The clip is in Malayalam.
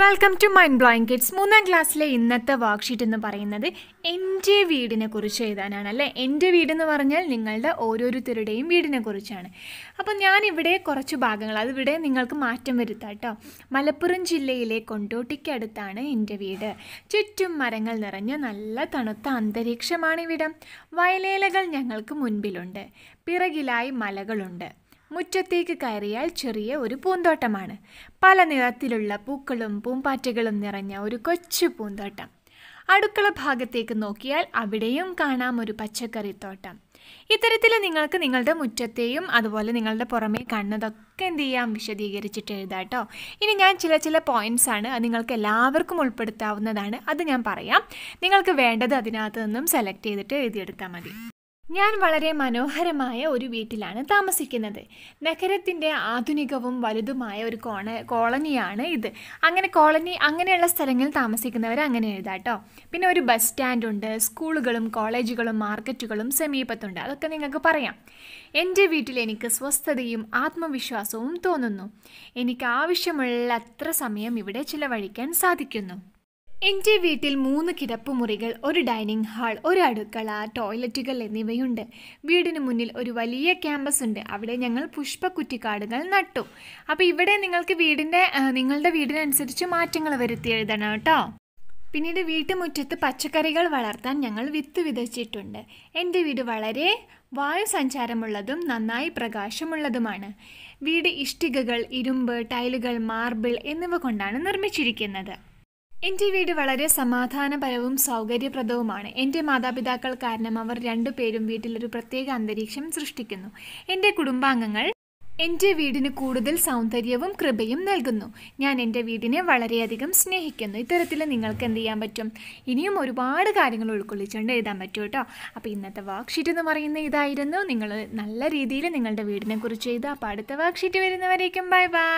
welcome to mind blowing kids മൂന്നാം ക്ലാസ്സിലെ ഇന്നത്തെ വർക്ക്ഷീറ്റ് എന്ന് പറയുന്നത് എൻ്റെ വീടിനെ കുറിച്ച് എഴുതാനാണ് അല്ലേ എൻ്റെ വീടെന്ന് പറഞ്ഞാൽ നിങ്ങളുടെ ഓരോരുത്തരുടെയും വീടിനെ കുറിച്ചാണ് അപ്പോൾ ഞാനിവിടെ കുറച്ച് ഭാഗങ്ങൾ അതിവിടെ നിങ്ങൾക്ക് മാറ്റം വരുത്താം കേട്ടോ മലപ്പുറം ജില്ലയിലെ കൊണ്ടോട്ടിക്കടുത്താണ് എൻ്റെ വീട് ചുറ്റും മരങ്ങൾ നിറഞ്ഞ നല്ല തണുത്ത അന്തരീക്ഷമാണ് ഇവിടം വയലേലകൾ ഞങ്ങൾക്ക് മുൻപിലുണ്ട് പിറകിലായി മലകളുണ്ട് മുറ്റത്തേക്ക് കയറിയാൽ ചെറിയ ഒരു പൂന്തോട്ടമാണ് പല നിറത്തിലുള്ള പൂക്കളും പൂമ്പാറ്റകളും നിറഞ്ഞ ഒരു കൊച്ചു പൂന്തോട്ടം അടുക്കള ഭാഗത്തേക്ക് നോക്കിയാൽ അവിടെയും കാണാം ഒരു പച്ചക്കറിത്തോട്ടം ഇത്തരത്തിൽ നിങ്ങൾക്ക് നിങ്ങളുടെ മുറ്റത്തെയും അതുപോലെ നിങ്ങളുടെ പുറമേ കണ്ണതൊക്കെ എന്ത് ചെയ്യാം വിശദീകരിച്ചിട്ട് എഴുതാട്ടോ ഇനി ഞാൻ ചില ചില പോയിന്റ്സ് ആണ് അത് നിങ്ങൾക്ക് എല്ലാവർക്കും ഉൾപ്പെടുത്താവുന്നതാണ് അത് ഞാൻ പറയാം നിങ്ങൾക്ക് വേണ്ടത് അതിനകത്ത് നിന്നും സെലക്ട് ചെയ്തിട്ട് എഴുതിയെടുത്താൽ മതി ഞാൻ വളരെ മനോഹരമായ ഒരു വീട്ടിലാണ് താമസിക്കുന്നത് നഗരത്തിൻ്റെ ആധുനികവും വലുതുമായ ഒരു കോണ കോളനിയാണ് ഇത് അങ്ങനെ കോളനി അങ്ങനെയുള്ള സ്ഥലങ്ങളിൽ താമസിക്കുന്നവർ അങ്ങനെ എഴുതാട്ടോ പിന്നെ ഒരു ബസ് സ്റ്റാൻഡുണ്ട് സ്കൂളുകളും കോളേജുകളും മാർക്കറ്റുകളും സമീപത്തുണ്ട് അതൊക്കെ നിങ്ങൾക്ക് പറയാം എൻ്റെ വീട്ടിൽ എനിക്ക് സ്വസ്ഥതയും ആത്മവിശ്വാസവും തോന്നുന്നു എനിക്ക് ആവശ്യമുള്ള അത്ര സമയം ഇവിടെ ചിലവഴിക്കാൻ സാധിക്കുന്നു എൻ്റെ വീട്ടിൽ മൂന്ന് കിടപ്പുമുറികൾ ഒരു ഡൈനിങ് ഹാൾ ഒരു അടുക്കള ടോയ്ലറ്റുകൾ എന്നിവയുണ്ട് വീടിന് മുന്നിൽ ഒരു വലിയ ക്യാമ്പസ് ഉണ്ട് അവിടെ ഞങ്ങൾ പുഷ്പക്കുറ്റിക്കാടുകൾ നട്ടു അപ്പോൾ ഇവിടെ നിങ്ങൾക്ക് വീടിൻ്റെ നിങ്ങളുടെ വീടിനനുസരിച്ച് മാറ്റങ്ങൾ വരുത്തി എഴുതണം കേട്ടോ പിന്നീട് വീട്ടുമുറ്റത്ത് പച്ചക്കറികൾ വളർത്താൻ ഞങ്ങൾ വിത്ത് വിതച്ചിട്ടുണ്ട് എൻ്റെ വീട് വളരെ വായു സഞ്ചാരമുള്ളതും നന്നായി പ്രകാശമുള്ളതുമാണ് വീട് ഇഷ്ടികകൾ ഇരുമ്പ് ടൈലുകൾ മാർബിൾ എന്നിവ കൊണ്ടാണ് നിർമ്മിച്ചിരിക്കുന്നത് എൻ്റെ വീട് വളരെ സമാധാനപരവും സൗകര്യപ്രദവുമാണ് എൻ്റെ മാതാപിതാക്കൾ കാരണം അവർ രണ്ടുപേരും വീട്ടിലൊരു പ്രത്യേക അന്തരീക്ഷം സൃഷ്ടിക്കുന്നു എൻ്റെ കുടുംബാംഗങ്ങൾ എൻ്റെ വീടിന് കൂടുതൽ സൗന്ദര്യവും കൃപയും നൽകുന്നു ഞാൻ എൻ്റെ വീടിനെ വളരെയധികം സ്നേഹിക്കുന്നു ഇത്തരത്തിൽ നിങ്ങൾക്ക് എന്ത് ചെയ്യാൻ പറ്റും ഇനിയും ഒരുപാട് കാര്യങ്ങൾ ഉൾക്കൊള്ളിച്ചുകൊണ്ട് എഴുതാൻ പറ്റും കേട്ടോ അപ്പോൾ ഇന്നത്തെ വർക്ക്ഷീറ്റ് എന്ന് പറയുന്ന ഇതായിരുന്നു നിങ്ങൾ നല്ല രീതിയിൽ നിങ്ങളുടെ വീടിനെക്കുറിച്ച് എഴുതുക അപ്പോൾ അടുത്ത വർക്ക്ഷീറ്റ് വരുന്നവരേക്കും ബൈ ബൈ